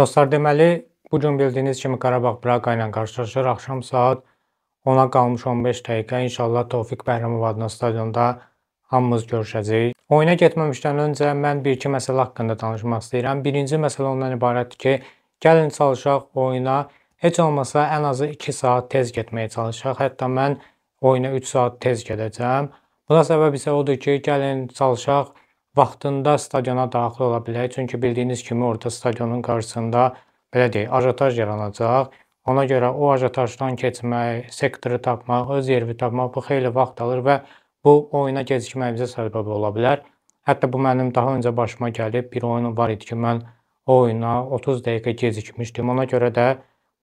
Dostlar, deməli, bu gün bildiyiniz kimi Qarabağ Praqa ilə qarşılaşır. Axşam saat 10-a qalmış 15 dəqiqə inşallah Tofiq Bəhrəmov adına stadionda hamımız görüşəcəyik. Oyuna getməmişdən öncə mən bir-iki məsələ haqqında danışmaq istəyirəm. Birinci məsələ ondan ibarətdir ki, gəlin çalışaq oyuna. Heç olmasa ən azı 2 saat tez getməyə çalışaq. Hətta mən oyuna 3 saat tez gedəcəm. Buna səbəb isə odur ki, gəlin çalışaq vaxtında stadiona daxil ola bilər. Çünki bildiyiniz kimi orada stadionun qarşısında belə deyək, ajotaj yaranacaq. Ona görə o ajotajdan keçmək, sektoru tapmaq, öz yerini tapmaq bu xeyli vaxt alır və bu oyuna gecikməyimizə səbəb ola bilər. Hətta bu mənim daha öncə başıma gəlib. Bir oyun var idi ki, mən o oyuna 30 dəqiqə gecikmişdim. Ona görə də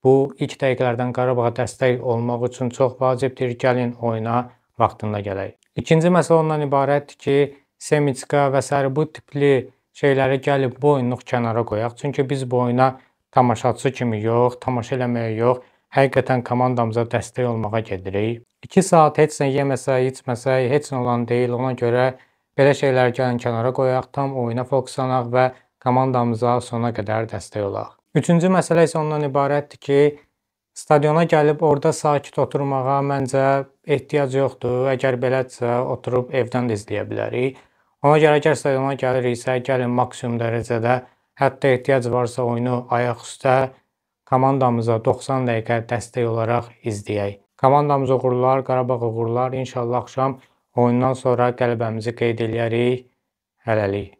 bu ilk dəqiqələrdən Qarabağa dəstək olmaq üçün çox vacibdir. Gəlin oyuna vaxtında gələk. İkinci məsələ ondan ibarətdir ki, semiçka və s. bu tipli şeyləri gəlib bu oyunluq kənara qoyaq. Çünki biz bu oyuna tamaşaçı kimi yox, tamaşa eləməyə yox, həqiqətən komandamıza dəstək olmağa gedirik. 2 saat heç nə yeməsək, içməsək, heç nə olan deyil. Ona görə belə şeyləri gəlin kənara qoyaq, tam oyuna fokuslanaq və komandamıza sona qədər dəstək olaq. Üçüncü məsələ isə ondan ibarətdir ki, stadiona gəlib orada sakit oturmağa məncə ehtiyac yoxdur. Əgər belədirsə, oturub evdən də izləyə bilərik. Ona görə gəl stadiona gəliriksə, gəlin maksimum dərəcədə, hətta ehtiyac varsa oyunu ayaq üstə komandamıza 90 dəqiqə dəstək olaraq izləyək. Komandamız uğurlar, Qarabağ uğurlar. İnşallah axşam oyundan sonra qələbəmizi qeyd eləyərik. Hələlik.